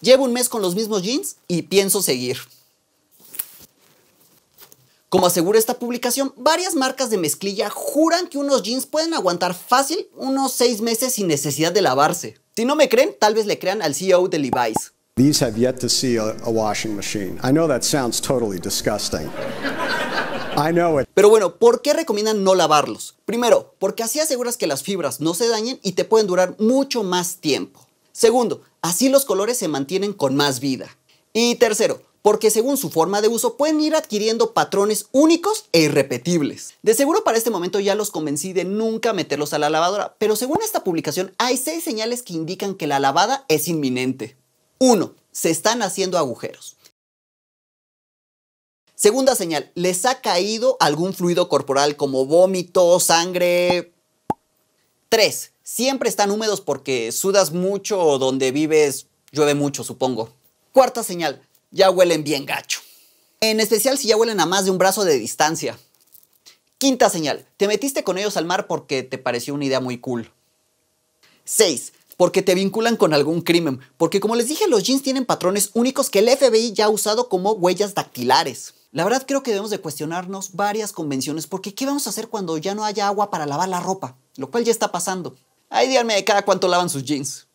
Llevo un mes con los mismos jeans y pienso seguir. Como asegura esta publicación, varias marcas de mezclilla juran que unos jeans pueden aguantar fácil unos seis meses sin necesidad de lavarse. Si no me creen, tal vez le crean al CEO de Levi's. These have yet to see washing machine. I know that sounds totally disgusting. I know it. Pero bueno, ¿por qué recomiendan no lavarlos? Primero, porque así aseguras que las fibras no se dañen y te pueden durar mucho más tiempo. Segundo, Así los colores se mantienen con más vida. Y tercero, porque según su forma de uso pueden ir adquiriendo patrones únicos e irrepetibles. De seguro para este momento ya los convencí de nunca meterlos a la lavadora, pero según esta publicación hay seis señales que indican que la lavada es inminente. Uno, Se están haciendo agujeros. Segunda señal, les ha caído algún fluido corporal como vómito, sangre, 3. Siempre están húmedos porque sudas mucho o donde vives llueve mucho, supongo. Cuarta señal, ya huelen bien gacho. En especial si ya huelen a más de un brazo de distancia. Quinta señal, te metiste con ellos al mar porque te pareció una idea muy cool. 6. Porque te vinculan con algún crimen. Porque como les dije, los jeans tienen patrones únicos que el FBI ya ha usado como huellas dactilares. La verdad creo que debemos de cuestionarnos varias convenciones porque ¿qué vamos a hacer cuando ya no haya agua para lavar la ropa? lo cual ya está pasando. Ahí díganme de cada cuánto lavan sus jeans.